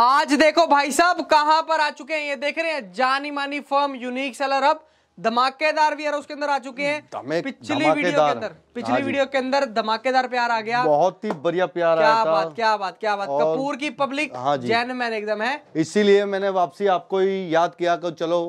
आज देखो भाई साहब कहां पर आ चुके हैं ये देख रहे हैं जानी मानी फर्म यूनिक सेलर अब धमाकेदार भी उसके अंदर आ चुके हैं पिछली वीडियो के अंदर पिछली वीडियो हाँ के अंदर धमाकेदार प्यार आ गया बहुत ही बढ़िया प्यार क्या आया बात क्या बात क्या बात कपूर की पब्लिक हाँ जैन मैन एकदम है इसीलिए मैंने वापसी आपको ही याद किया कि चलो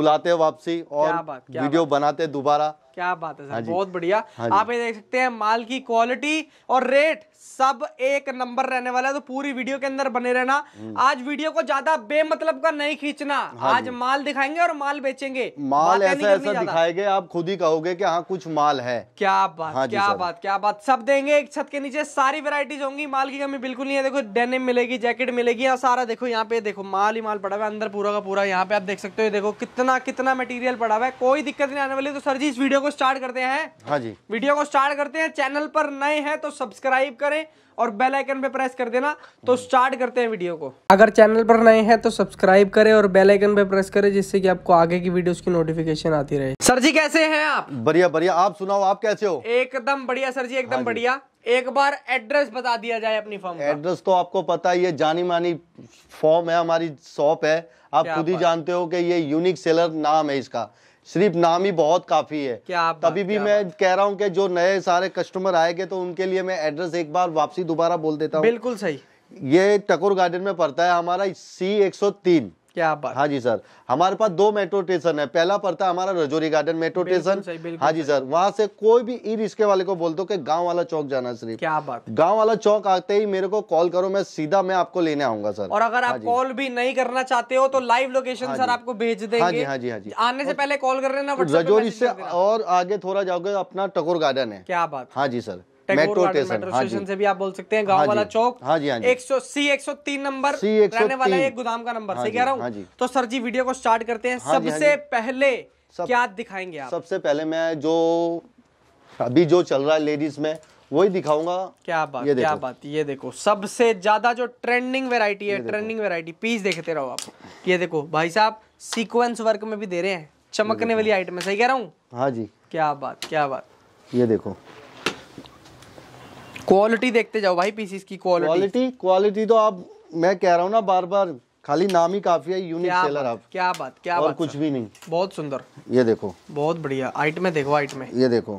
बुलाते वापसी और वीडियो बनाते दोबारा क्या बात है सर हाँ बहुत बढ़िया हाँ आप ये देख सकते हैं माल की क्वालिटी और रेट सब एक नंबर रहने वाला है तो पूरी वीडियो के अंदर बने रहना हम्म। आज वीडियो को ज्यादा बेमतलब का नहीं खींचना हाँ आज माल दिखाएंगे और माल बेचेंगे माल ऐसा ऐसा दिखाएंगे आप खुद ही कहोगे कि हाँ कुछ माल है क्या बात हाँ क्या बात क्या बात सब देंगे एक छत के नीचे सारी वेराइटीज होंगी माल की कमी बिल्कुल नहीं है देखो डेनिम मिलेगी जैकेट मिलेगी और हाँ, सारा देखो यहाँ पे देखो माल ही माल पड़ा हुआ है अंदर पूरा का पूरा यहाँ पे आप देख सकते हो देखो कितना कितना मटीरियल पड़ा हुआ है कोई दिक्कत नहीं आने वाली तो सर जी इस वीडियो को स्टार्ट करते हैं हाँ जी वीडियो को स्टार्ट करते हैं चैनल पर नए हैं तो सब्सक्राइब करें और बेल आइकन पे प्रेस कर देना तो स्टार्ट करते हैं वीडियो को अगर चैनल पर नए हैं तो सब्सक्राइब करें और बेल आइकन पे प्रेस करें जिससे कि आपको आगे की वीडियोस की नोटिफिकेशन आती रहे सर जी कैसे हैं आप बढ़िया बढ़िया आप सुनाओ आप कैसे हो एकदम बढ़िया सर जी एकदम हाँ बढ़िया एक बार एड्रेस बता दिया जाए अपनी फॉर्म एड्रेस तो आपको पता ही है जानी मानी फॉर्म है हमारी शॉप है आप खुद ही जानते हो कि ये यूनिक सेलर नाम है इसका सिर्फ नाम ही बहुत काफ़ी है क्या आप तभी भी मैं कह रहा हूँ कि जो नए सारे कस्टमर आएंगे तो उनके लिए मैं एड्रेस एक बार वापसी दोबारा बोल देता हूँ बिल्कुल सही ये टकोर गार्डन में पड़ता है हमारा सी एक सौ तीन क्या बात हाँ जी सर हमारे पास दो मेट्रो स्टेशन है पहला पड़ता है हमारा रजौरी गार्डन मेट्रो स्टेशन हाँ जी सर वहाँ से कोई भी ई रिश्ते वाले को बोल दो कि गांव वाला चौक जाना सिर्फ क्या बात गांव वाला चौक आते ही मेरे को कॉल करो मैं सीधा मैं आपको लेने आऊंगा सर और अगर आप कॉल हाँ भी नहीं करना चाहते हो तो लाइव हाँ लोकेशन सर आपको भेज दे हाँ जी हाँ जी हाँ जी आने से पहले कॉल कर रहे रजौरी से और आगे थोड़ा जाओगे अपना टकोर गार्डन है क्या बात हाँ जी सर मेट्रो स्टेशन हाँ से भी आप बोल सकते हैं हाँ गांव हाँ वाला चौक हाँ जी हाँ जी एक सौ सी एक सौ तीन नंबर रहने वाला ये गोदाम का नंबर हाँ सही कह रहा हूँ हाँ तो सर जी वीडियो को स्टार्ट करते हैं सबसे पहले क्या दिखाएंगे आप सबसे पहले मैं जो अभी जो चल रहा है लेडीज में वही दिखाऊंगा क्या बात ये क्या बात ये देखो सबसे ज्यादा जो ट्रेंडिंग वेराइटी है ट्रेंडिंग वेराइटी पीस देखते रहो आप ये देखो भाई साहब सीक्वेंस वर्क में भी दे रहे हैं चमकने वाली आइटम है सही कह रहा हूँ हाँ जी क्या बात क्या बात ये देखो क्वालिटी देखते जाओ भाई पीसीस की क्वालिटी क्वालिटी तो आप मैं कह रहा हूँ ना बार बार खाली नाम ही काफी है यूनिक क्या सेलर आप क्या बात क्या और बात कुछ भी नहीं बहुत सुंदर ये देखो बहुत बढ़िया आइट में देखो आइट में ये देखो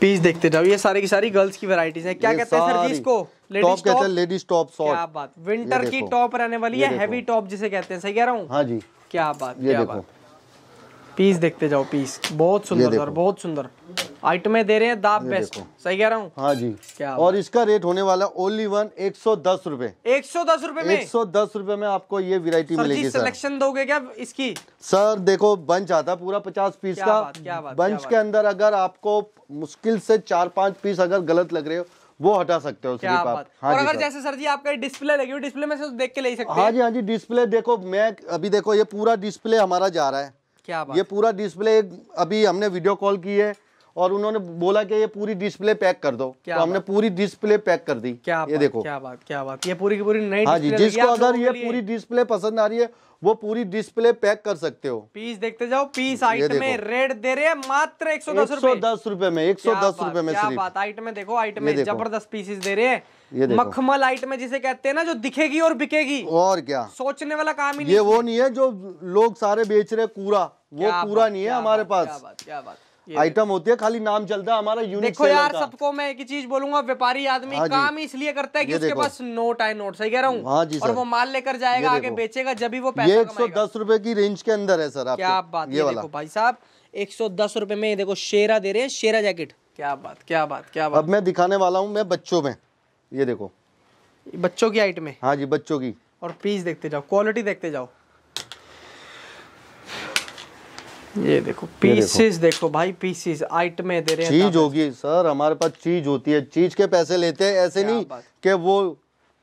पीस देखते जाओ ये सारी की सारी गर्ल्स की वैरायटीज हैं क्या कहते हैं सर इसको लेडीज टॉप कहते हैं लेडीज टॉप सॉर्ट क्या बात विंटर की टॉप रहने वाली है हैवी टॉप जिसे कहते हैं सही कह रहा हूँ हाँ जी क्या बात ये क्या देखो बात पीस देखते जाओ पीस बहुत सुंदर बहुत सुंदर आइटमें दे रहे हैं दाप बेस्ट सही कह रहा हूँ हाँ जी क्या और इसका रेट होने वाला ओनली वन एक सौ दस रूपए एक सौ दस रूपए में एक सौ दस रूपए में आपको ये वेरायटी मिलेगी सिलेक्शन दोगे क्या इसकी सर देखो बंच आता पूरा पचास पीस का बंच के अंदर अगर आपको मुश्किल से चार पांच पीस अगर गलत लग रहे हो वो हटा सकते हो क्या बात हाँ और अगर जैसे सर जी आपका डिस्प्ले लगी हुई डिस्प्ले में से देख के ले सकते हाँ हैं हाँ जी हाँ जी डिस्प्ले देखो मैं अभी देखो ये पूरा डिस्प्ले हमारा जा रहा है क्या बात ये पूरा डिस्प्ले अभी हमने वीडियो कॉल की है और उन्होंने बोला कि ये पूरी डिस्प्ले पैक कर दो तो हमने पूरी डिस्प्ले पैक कर दी क्या ये देखो क्या बात क्या बात ये पूरी की पूरी नई हाँ जी जिसको अगर ये पूरी डिस्प्ले पसंद आ रही है वो पूरी डिस्प्ले पैक कर सकते हो पीस देखते जाओ पीस आइटम में रेट दे रहे हैं मात्र एक सौ दस रूपए में एक सौ दस रूपए में क्या बात आइटम में देखो आइटम में जबरदस्त पीसेस दे रहे हैं मखमल आइटम में जिसे कहते हैं ना जो दिखेगी और बिकेगी और क्या सोचने वाला काम ही नहीं ये वो नहीं है जो लोग सारे बेच रहे कूड़ा वो कूड़ा नहीं है हमारे पास क्या बात आइटम होती है खाली नाम चलता है हमारा यूनिट देखो यार सबको मैं एक ही चीज बोलूंगा व्यापारी आदमी हाँ काम ही इसलिए करता है कि उसके पास नोट आए नोट सही कह रहा हूँ हाँ और वो माल लेकर जाएगा आगे बेचेगा जब भी वो पैसा एक सौ दस रूपए की रेंज के अंदर है सर क्या बात ये देखो भाई साहब एक सौ दस रूपए में देखो शेरा दे रहे हैं शेरा जैकेट क्या बात क्या बात क्या बात अब मैं दिखाने वाला हूँ मैं बच्चों में ये देखो बच्चों की आइटमे हाँ जी बच्चों की और पीस देखते जाओ क्वालिटी देखते जाओ ये देखो पीसेस देखो।, भाई पीसेस आइटमें दे रहे चीज होगी सर हमारे पास चीज होती है चीज के पैसे लेते हैं ऐसे नहीं कि वो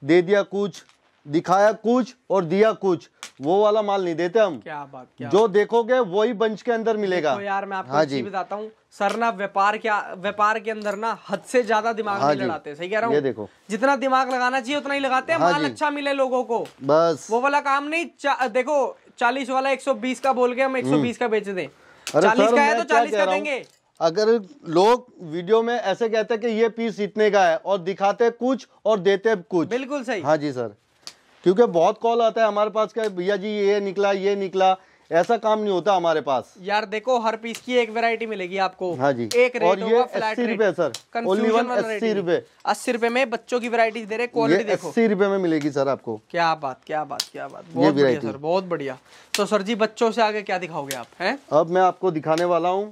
दे दिया कुछ दिखाया कुछ और दिया कुछ वो वाला माल नहीं देते हम क्या बात क्या जो बात। देखोगे वही बंच के अंदर मिलेगा तो यार मैं आपको हाँ जी बताता हूँ सर ना व्यापार क्या व्यापार के अंदर ना हद से ज्यादा दिमाग हाँ नहीं लगाते सही कह रहा हूँ देखो जितना दिमाग लगाना चाहिए उतना ही लगाते हैं हाँ माल अच्छा मिले लोगों को बस वो वाला काम नहीं देखो चालीस वाला एक सौ बीस का बोल के हम एक सौ बीस का बेच दे हम्म। चालीस का है तो चालीस का देंगे अगर लोग वीडियो में ऐसे कहते हैं कि ये पीस इतने का है और दिखाते कुछ और देते कुछ बिल्कुल सही हाँ जी सर क्योंकि बहुत कॉल आता है हमारे पास का भैया जी ये निकला ये निकला ऐसा काम नहीं होता हमारे पास यार देखो हर पीस की एक वेरायटी मिलेगी आपको हाँ जी एक और ये अस्सी रुपए सर ओनली वन अस्सी रुपए अस्सी रुपए में बच्चों की वेरायटी दे रहे क्वालिटी अस्सी रुपए में मिलेगी सर आपको क्या बात क्या बात क्या बात बहुत बढ़िया सर बहुत बढ़िया तो सर जी बच्चों से आगे क्या दिखाओगे आप है अब मैं आपको दिखाने वाला हूँ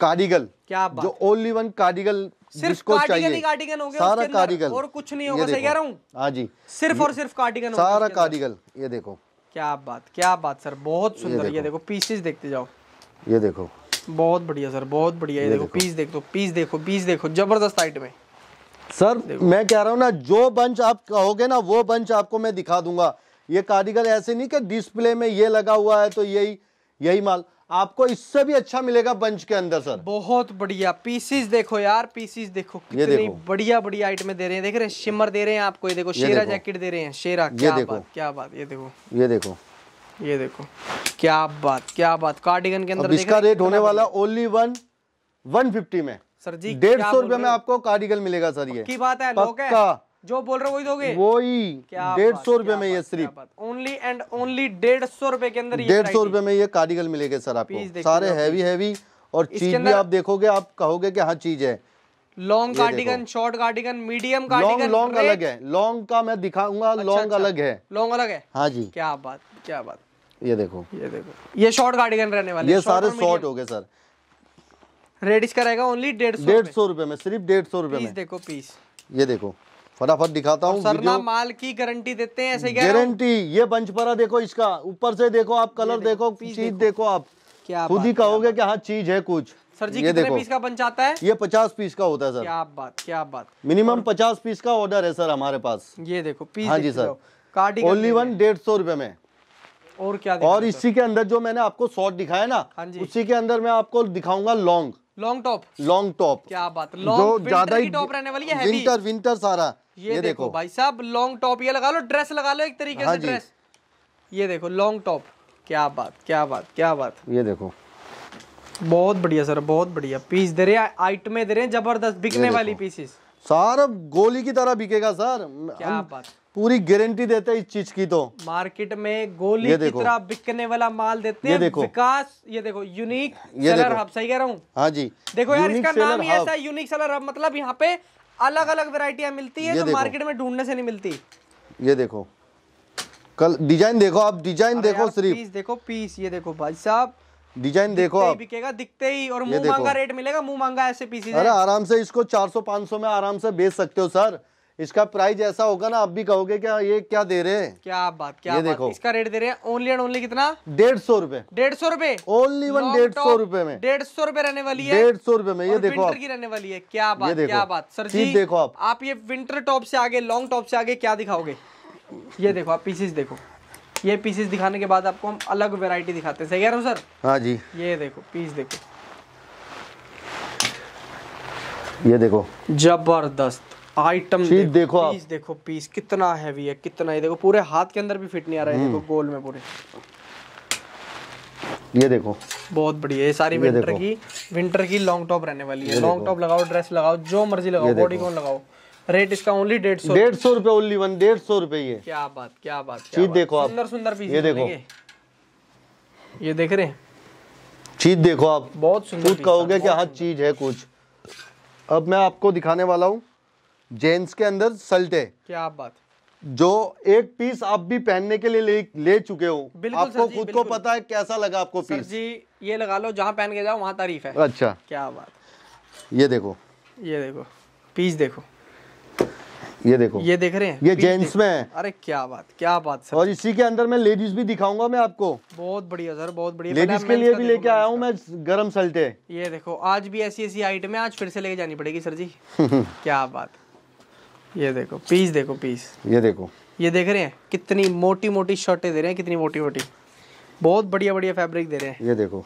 कारीगल क्या बात? जो ओनली वन कारीगल सिर्फ कार्डिगन ही कार्डिगन हो गया सारा कार्डिगल और कुछ नहीं होगा सही कह रहा हूँ हाँ जी सिर्फ और सिर्फ कार्डिगन सारा कार्डिगल ये देखो क्या बात क्या बात सर बहुत सुंदर ये, ये देखो पीसेस देखते जाओ ये देखो बहुत बढ़िया सर बहुत बढ़िया ये, देखो, पीस देख दो पीस देखो पीस देखो जबरदस्त आइटम है सर मैं कह रहा हूँ ना जो बंच आप कहोगे ना वो बंच आपको मैं दिखा दूंगा ये कारीगर ऐसे नहीं कि डिस्प्ले में ये लगा हुआ है तो यही यही माल आपको इससे भी अच्छा मिलेगा बंच के अंदर सर बहुत बढ़िया पीसीस देखो यार पीसीस देखो कितनी देखो। बढ़िया बढ़िया आइटमें दे रहे हैं देख रहे हैं शिमर दे रहे हैं आपको ये देखो शेरा जैकेट दे रहे हैं शेरा क्या बात क्या बात ये देखो ये देखो ये देखो क्या बात क्या बात कार्डिगन के अंदर इसका रेट होने वाला ओनली वन वन फिफ्टी में सर जी डेढ़ सौ रुपए में आपको कार्डिगन मिलेगा सर ये की बात है जो बोल रहे हो वही दोगे वही डेढ़ सौ रूपये में ये सिर्फ ओनली एंड ओनली डेढ़ सौ रूपये के अंदर डेढ़ सौ रूपये में ये कारीगर मिलेगा सर आपको सारे हैवी हैवी और चीज भी आप देखोगे आप कहोगे की हाँ चीज है long cardigan short cardigan medium cardigan long अलग है लॉन्ग का मैं दिखाऊंगा अच्छा, लॉन्ग अच्छा, अलग है लॉन्ग अलग है हाँ जी क्या बात क्या बात ये देखो ये देखो ये शॉर्ट कार्डिगन रहने वाले ये सारे शॉर्ट हो गए सर रेडिश का रहेगा ओनली डेढ़ सौ डेढ़ सौ रूपये में सिर्फ डेढ़ सौ रुपए में देखो पीस ये देखो फटाफट दिखाता हूँ सरना माल की गारंटी देते हैं ऐसे गारंटी ये बंचपरा देखो इसका ऊपर से देखो आप कलर देखो चीज देखो आप क्या खुद ही कहोगे की हाँ चीज है कुछ सर जी ये कितने पीस का बन जाता है ये पचास पीस का होता है सर क्या बात क्या बात मिनिमम पचास पीस का ऑर्डर है सर हमारे पास ये देखो पीस हाँ जी सर ओनली वन डेढ़ सौ रूपये में और क्या और इसी के अंदर जो मैंने आपको शॉर्ट दिखाया ना हाँ उसी के अंदर मैं आपको दिखाऊंगा long long top long top क्या बात लॉन्ग ज्यादा ही टॉप रहने वाली है विंटर विंटर सारा ये, ये देखो, देखो भाई साहब लॉन्ग टॉप ये लगा लो ड्रेस लगा लो एक तरीके हाँ से ड्रेस ये देखो लॉन्ग टॉप क्या बात क्या बात क्या बात ये देखो बहुत बढ़िया सर बहुत बढ़िया पीस दे रहे हैं आइटमें दे रहे हैं जबरदस्त बिकने वाली पीसेस सर गोली की तरह बिकेगा सर क्या बात पूरी गारंटी देते हैं इस चीज की तो मार्केट में गोली की तरह बिकने वाला माल देते हैं देखो विकास ये देखो यूनिक ये सेलर हब सही कह रहा हूँ हाँ जी देखो यार इसका नाम ही ऐसा यूनिक सेलर हब मतलब यहाँ पे अलग अलग वेराइटियाँ मिलती है जो मार्केट में ढूंढने से नहीं मिलती ये देखो कल डिजाइन देखो आप डिजाइन देखो सिर्फ देखो पीस ये देखो भाई साहब डिजाइन देखो आप बिकेगा दिखते ही और मुंह मांगा रेट मिलेगा मुंह मांगा ऐसे पीस अरे आराम से इसको 400 500 में आराम से बेच सकते हो सर इसका प्राइस ऐसा होगा ना आप भी कहोगे क्या हाँ, ये क्या दे रहे हैं क्या आप बात क्या ये बात, देखो इसका रेट दे रहे हैं ओनली एंड ओनली कितना डेढ़ सौ रूपए डेढ़ सौ रूपए ओनली वन डेढ़ सौ रूपए में डेढ़ सौ रूपए रहने वाली है डेढ़ सौ रूपए में ये देखो आप की रहने वाली है क्या बात क्या बात सर जी देखो आप आप ये विंटर टॉप से आगे लॉन्ग टॉप से आगे क्या दिखाओगे ये देखो आप पीसेस देखो ये पीसेस दिखाने के बाद आपको हम अलग वेरायटी दिखाते सही कह रहा हूँ सर हाँ जी ये देखो पीस देखो ये देखो जबरदस्त आइटम देखो, देखो आप पीस देखो पीस कितना हैवी है कितना ये देखो पूरे हाथ के अंदर भी फिट नहीं आ रहा है देखो हम्म। गोल में पूरे ये देखो बहुत बढ़िया ये सारी ये विंटर की विंटर की लॉन्ग टॉप रहने वाली है लॉन्ग टॉप लगाओ ड्रेस लगाओ जो मर्जी लगाओ बॉडी कौन लगाओ रेट इसका ओनली डेढ़ सौ डेढ़ सौ रूपये ओनली वन डेढ़ सौ रूपये ये क्या बात क्या बात चीज देखो सुंदर सुंदर पीस ये देखो ये देख रहे हैं चीज देखो आप बहुत सुंदर कहोगे कि हाँ चीज है कुछ अब मैं आपको दिखाने वाला हूँ जेंट्स के अंदर सल्ट है क्या बात जो एक पीस आप भी पहनने के लिए ले, ले चुके हो आपको खुद को पता है कैसा लगा आपको पीस जी ये लगा लो जहाँ पहन के जाओ वहाँ तारीफ है अच्छा क्या बात ये देखो ये देखो पीस देखो ये देखो ये देख रहे हैं ये जेंट्स में है अरे क्या बात क्या बात सर और इसी के अंदर मैं लेडीज भी दिखाऊंगा मैं आपको बहुत बढ़िया सर बहुत बढ़िया लेडीज के लिए भी लेके आया हूँ मैं गरम सल्टे ये देखो आज भी ऐसी ऐसी आइटम है आज फिर से लेके जानी पड़ेगी सर जी क्या बात ये देखो पीस देखो पीस ये देखो ये देख रहे हैं कितनी मोटी मोटी शर्टें दे रहे हैं कितनी मोटी मोटी बहुत बढ़िया बढ़िया फैब्रिक दे रहे हैं ये देखो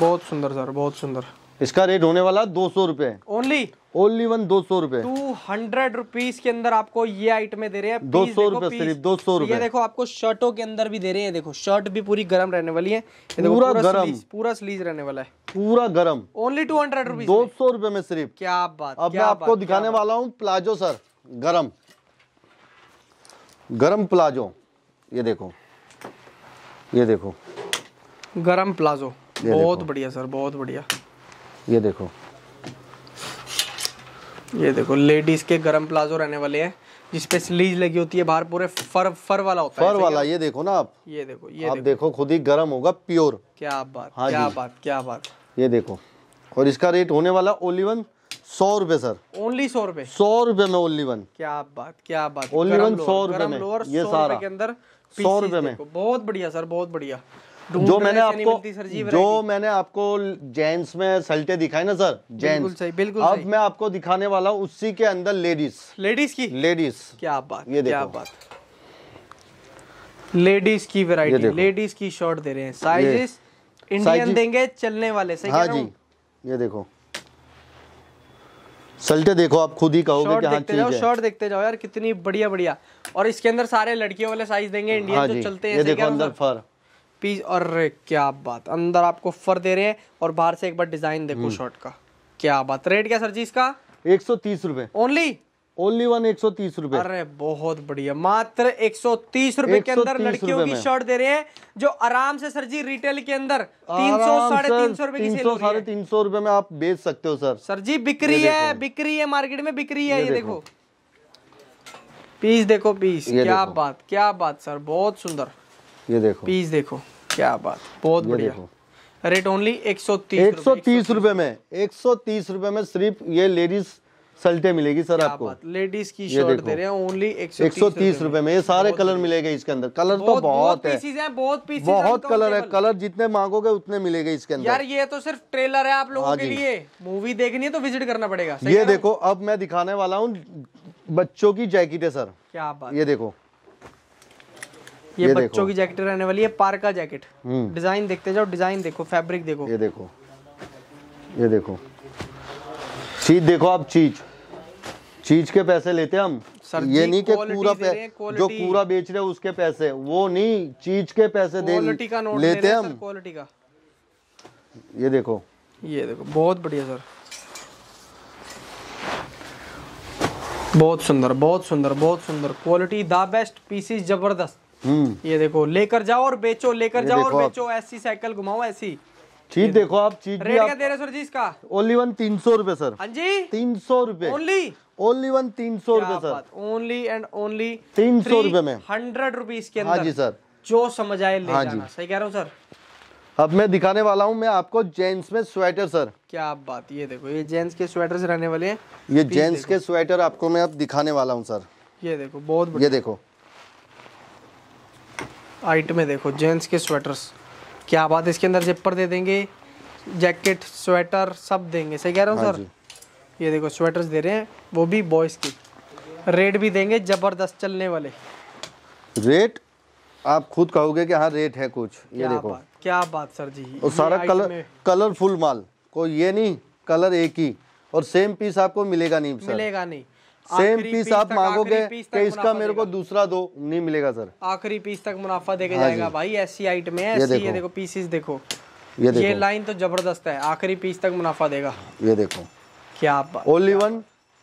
बहुत सुंदर सर बहुत सुंदर इसका रेट होने वाला दो सौ रूपए ओनली ओनली वन दो सौ रूपए टू हंड्रेड रुपीज के अंदर आपको ये आइटमें दे रहे हैं दो सौ रूपए सिर्फ दो सौ रूपये देखो आपको शर्टों के अंदर भी दे रहे हैं देखो शर्ट भी पूरी गर्म रहने वाली है पूरा गर्म पूरा स्लीज रहने वाला है पूरा गर्म ओनली टू हंड्रेड रुपीज दो सौ रूपये में सिर्फ क्या बात अब मैं आपको दिखाने वाला हूँ प्लाजो सर गर्म गर्म प्लाजो ये देखो ये देखो गर्म प्लाजो बहुत बढ़िया सर बहुत बढ़िया ये देखो ये देखो लेडीज़ के गरम प्लाजो रहने वाले हैं जिसपे स्लीज लगी होती है बाहर पूरे फर फर वाला होता फर है फर वाला ये देखो ना आप ये देखो ये आप देखो, देखो खुद ही गर्म होगा प्योर क्या बात हाँ क्या बात क्या बात ये देखो और इसका रेट होने वाला ओलिवन सौ रूपए सर ओनली सौ रूपए सौ रूपए में ओनली वन क्या बात क्या बात ओनली वन सौ रुपए में ये सारा के अंदर सौ रूपये में बहुत बढ़िया सर बहुत बढ़िया जो मैंने आपको जो मैंने आपको जेंट्स में सल्टे दिखाई ना सर जेंट्स बिल्कुल अब मैं आपको दिखाने वाला हूँ उसी के अंदर लेडीज लेडीज की लेडीज क्या बात ये क्या बात लेडीज की वैरायटी लेडीज की शॉर्ट दे रहे हैं साइजेस इंडियन देंगे चलने वाले सही हाँ जी ये देखो सल्टे देखो आप खुद ही कहोगे कि हाँ चीज है शॉर्ट देखते जाओ यार कितनी बढ़िया बढ़िया और इसके अंदर सारे लड़कियों वाले साइज देंगे इंडियन हाँ तो जो चलते हैं ये देखो अंदर फर पीस और क्या बात अंदर आपको फर दे रहे हैं और बाहर से एक बार डिजाइन देखो शर्ट हम्म। का क्या बात रेट क्या सर जी इसका एक सौ तीस रूपए ओनली ओनली वन एक सौ तीस रूपए अरे बहुत बढ़िया मात्र एक सौ तीस रूपए के अंदर लड़कियों की शर्ट दे रहे हैं जो आराम से सर जी रिटेल के अंदर तीन सौ साढ़े तीन सौ रूपए की सेल साढ़े तीन सौ रूपए में आप बेच सकते हो सर सर जी बिक्री है बिक्री है मार्केट में बिक्री है ये देखो पीस देखो पीस क्या बात क्या बात सर बहुत सुंदर ये देखो पीस देखो क्या बात बहुत बढ़िया रेट ओनली एक सौ एक सौ तीस रूपए में एक सौ तीस रूपए में सिर्फ ये लेडीज सल्टे मिलेगी सर आपको लेडीज की शर्ट दे रहे हैं ओनली एक सौ तीस रूपए में ये सारे कलर मिलेंगे इसके अंदर कलर तो बहुत है बहुत बहुत कलर है कलर जितने मांगोगे उतने मिलेंगे इसके अंदर यार ये तो सिर्फ ट्रेलर है आप लोगों हाँ के लिए मूवी देखनी है तो विजिट करना पड़ेगा ये देखो अब मैं दिखाने वाला हूँ बच्चों की जैकेट है सर क्या बात ये देखो ये, ये बच्चों की जैकेट रहने वाली है पार्का जैकेट हम्म। डिजाइन देखते जाओ डिजाइन देखो फैब्रिक देखो ये देखो ये देखो चीज देखो आप चीज चीज के पैसे लेते हैं हम ये नहीं कि पूरा पै... जो पूरा बेच रहे उसके पैसे वो नहीं चीज के पैसे दे लेते हम क्वालिटी का ये देखो ये देखो बहुत बढ़िया सर बहुत सुंदर बहुत सुंदर बहुत सुंदर क्वालिटी द बेस्ट पीसीस जबरदस्त हम्म। ये देखो लेकर जाओ और बेचो लेकर जाओ और बेचो ऐसी साइकिल घुमाओ ऐसी चीज देखो आप चीज रेट क्या दे रहे सर जी इसका ओनली वन तीन सौ रूपये सर हाँ जी तीन सौ रूपये ओनली ओनली वन तीन सौ रूपये सर ओनली एंड ओनली तीन सौ रूपये में हंड्रेड रुपीज के हाँ अंदर हाँ जी सर जो समझ आए ले हाँ जाना सही कह रहा हूँ सर अब मैं दिखाने वाला हूँ मैं आपको जेंट्स में स्वेटर सर क्या आप बात ये देखो ये जेंट्स के स्वेटर रहने वाले हैं ये जेंट्स के स्वेटर आपको मैं अब दिखाने वाला हूँ सर ये देखो बहुत ये देखो आइट में देखो जेंट्स के स्वेटर्स क्या बात इसके अंदर जिपर दे देंगे जैकेट स्वेटर सब देंगे सही कह रहा हूँ सर ये देखो स्वेटर्स दे रहे हैं वो भी बॉयज़ के रेट भी देंगे ज़बरदस्त चलने वाले रेट आप खुद कहोगे कि हाँ रेट है कुछ ये देखो बात, क्या बात सर जी और सारा कलर कलरफुल माल कोई ये नहीं कलर एक ही और सेम पीस आपको मिलेगा नहीं सर मिलेगा नहीं सेम पीस आप मांगोगे कि इसका मेरे को दूसरा दो नहीं मिलेगा सर आखिरी पीस तक मुनाफा देके हाँ जाएगा भाई ऐसी हाइट में ऐसी ये देखो, देखो पीसेस देखो ये देखो ये लाइन तो जबरदस्त है आखिरी पीस तक मुनाफा देगा ये देखो क्या ओनली वन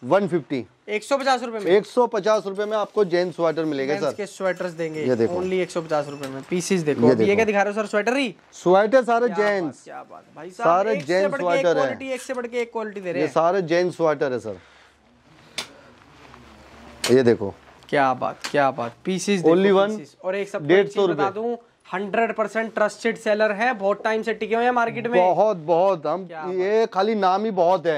वन फिफ्टी एक सौ पचास रूपए में एक सौ पचास रूपए में आपको जेन स्वेटर मिलेगा सर के स्वेटर देंगे ये देखो ओनली एक सौ पचास रूपए में पीसेस देखो ये, देखो। ये क्या दिखा रहे हो सर स्वेटर ही स्वेटर सारे जेंट्स क्या बात भाई सारे जेन्स स्वेटर है एक से बढ़ के एक क्वालिटी दे रहे हैं सारे जेंट्स स्वेटर है सर ये देखो क्या बात क्या बात पीसीज ओनली वन और एक सब डेढ़ सौ बता दू हंड्रेड परसेंट ट्रस्टेड सेलर है बहुत टाइम से टिके हुए हैं मार्केट में बहुत बहुत हम ये खाली नाम ही बहुत है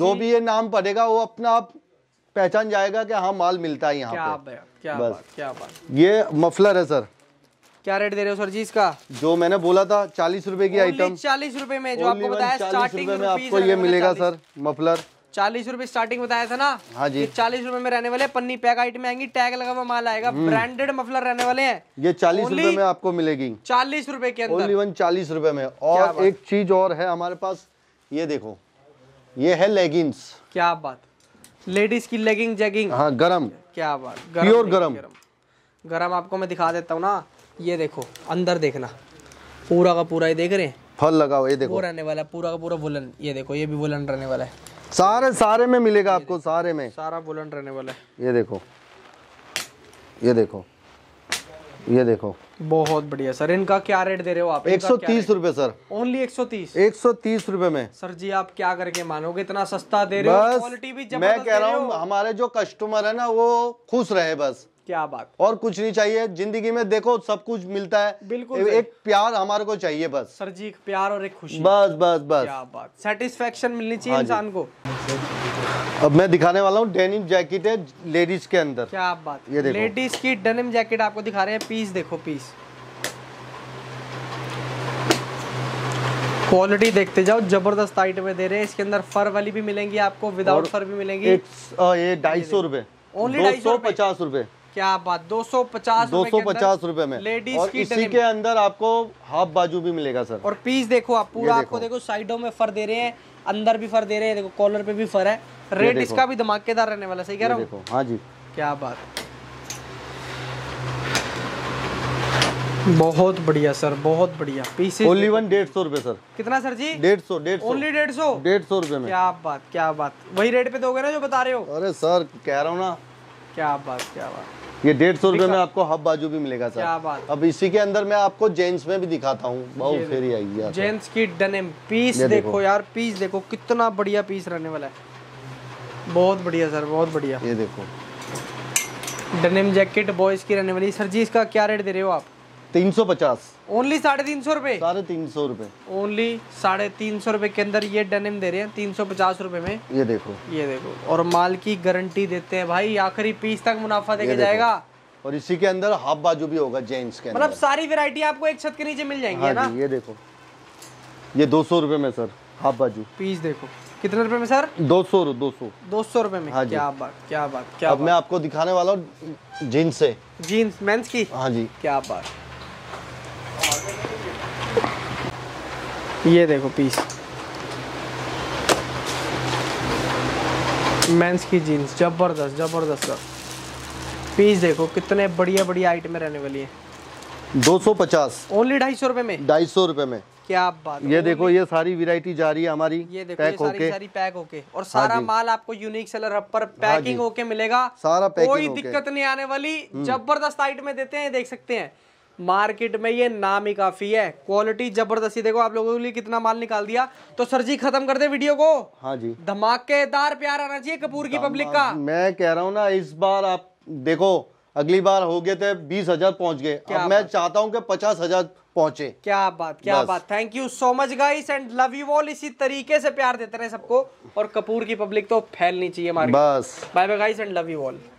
जो भी ये नाम पड़ेगा वो अपना आप पहचान जाएगा कि हाँ माल मिलता है यहाँ क्या क्या बात क्या बात ये मफलर है सर क्या रेट दे रहे हो सर जी इसका जो मैंने बोला था चालीस रूपए की आइटम चालीस रूपए में जो आपको बताया स्टार्टिंग में आपको ये मिलेगा सर मफलर चालीस रूपए स्टार्टिंग बताया था ना हाँ जी चालीस रूपए में रहने वाले पन्नी पैक में आएंगी टैग लगा हुआ माल आएगा ब्रांडेड हम्म। मफलर रहने वाले हैं ये चालीस रूपए में आपको मिलेगी चालीस रूपए के अंदर ओनली वन चालीस रूपए में और एक चीज और है हमारे पास ये देखो ये है लेगिंग्स क्या बात लेडीज की लेगिंग जेगिंग हाँ गरम क्या बात प्योर गरम गरम आपको मैं दिखा देता हूँ ना ये देखो अंदर देखना पूरा का पूरा ये देख रहे हैं फल लगाओ ये देखो रहने वाला पूरा का पूरा वुलन ये देखो ये भी वुलन रहने वाला है सारे सारे में मिलेगा आपको सारे में सारा बुलंद रहने वाला है ये देखो ये देखो ये देखो बहुत बढ़िया सर इनका क्या रेट दे रहे हो आप एक सौ तीस रूपए सर ओनली एक सौ तीस एक सौ तीस रूपए में सर जी आप क्या करके मानोगे इतना सस्ता दे रहे हो क्वालिटी भी मैं कह रहा हूँ हमारे जो कस्टमर है ना वो खुश रहे बस क्या बात और कुछ नहीं चाहिए जिंदगी में देखो सब कुछ मिलता है बिल्कुल एक एक प्यार हमारे को चाहिए बस सर जी एक प्यार और एक खुशी बस बस बस क्या बात सेटिस्फेक्शन मिलनी चाहिए हाँ इंसान को अब मैं दिखाने वाला हूँ डेनिम जैकेट है लेडीज के अंदर क्या बात ये देखो लेडीज की डेनिम जैकेट आपको दिखा रहे हैं पीस देखो पीस क्वालिटी देखते जाओ जबरदस्त आइटम दे रहे हैं इसके अंदर फर वाली भी मिलेंगी आपको विदाउट फर भी मिलेंगी हाँ, ये ढाई सौ रूपये ओनली ढाई सौ पचास रूपए क्या बात दो सौ पचास दो सौ पचास रूपए में लेडीज और की इसी के अंदर आपको हाफ बाजू भी मिलेगा सर और पीस देखो आप पूरा देखो। आपको देखो साइडों में फर दे रहे हैं अंदर भी फर दे रहे हैं देखो कॉलर पे भी फर है रेट इसका भी धमाकेदार रहने वाला सही कह रहा हूँ हाँ जी क्या बात बहुत बढ़िया सर बहुत बढ़िया पीसेस ओनली वन डेढ़ सौ रूपए सर कितना सर जी डेढ़ सौ डेढ़ ओनली डेढ़ सौ डेढ़ सौ रूपए में क्या बात क्या बात वही रेट पे दोगे ना जो बता रहे हो अरे सर कह रहा हूँ ना क्या बात क्या बात ये डेढ़ सौ रुपये में आपको हब बाजू भी मिलेगा सर क्या बात अब इसी के अंदर मैं आपको जेंट्स में भी दिखाता हूँ बहुत फेरी आएगी जेंट्स की डनेम पीस देखो, देखो यार पीस देखो कितना बढ़िया पीस रहने वाला है बहुत बढ़िया सर बहुत बढ़िया ये देखो डनेम जैकेट बॉयज की रहने वाली सर जी इसका क्या रेट दे रहे हो आप तीन सौ पचास ओनली साढ़े तीन सौ रूपए साढ़े तीन सौ रूपए ओनली साढ़े तीन सौ रूपए के अंदर ये डेनिम दे रहे हैं तीन सौ पचास रूपए में ये देखो ये देखो और माल की गारंटी देते हैं भाई आखिरी पीस तक मुनाफा देखा जाएगा और इसी के अंदर हाफ बाजू भी होगा जेंट्स के मतलब सारी वेरायटी आपको एक छत के नीचे मिल जाएंगे हाँ ना ये देखो ये दो सौ रूपये में सर हाफ बाजू पीस देखो कितने रुपए में सर दो सौ दो सौ दो सौ रूपये में हाँ क्या बात क्या बात क्या अब मैं आपको दिखाने वाला हूँ जीन्स से जीन्स मेंस की हाँ जी क्या बात ये देखो पीस मेंस की जीन्स ज़बरदस्त ज़बरदस्त पीस देखो कितने बढ़िया बढ़िया आइटमें रहने वाली है 250 ओनली ढाई सौ रुपए में ढाई सौ रुपए में क्या बात ये देखो ये सारी वेरायटी जा रही है हमारी ये देखो पैक ये सारी, सारी पैक होके और हाँ सारा हाँ माल आपको यूनिक सेलर पर पैकिंग हाँ होके मिलेगा सारा कोई दिक्कत नहीं आने वाली हम्म। जबरदस्त आइटमें देते हैं देख सकते हैं मार्केट में ये नाम ही काफ़ी है क्वालिटी जबरदस्ती देखो आप लोगों के लिए कितना माल निकाल दिया तो सर जी खत्म कर दे वीडियो को हाँ जी धमाकेदार प्यार आना चाहिए कपूर की पब्लिक का मैं कह रहा हूँ ना इस बार आप देखो अगली बार हो गए थे बीस हजार पहुंच गए अब मैं चाहता हूँ कि पचास हजार पहुंचे क्या बात क्या बात thank you so much guys and love you all इसी तरीके से प्यार देते रहे सबको और कपूर की पब्लिक तो फैलनी चाहिए हमारी बस bye bye guys and love you all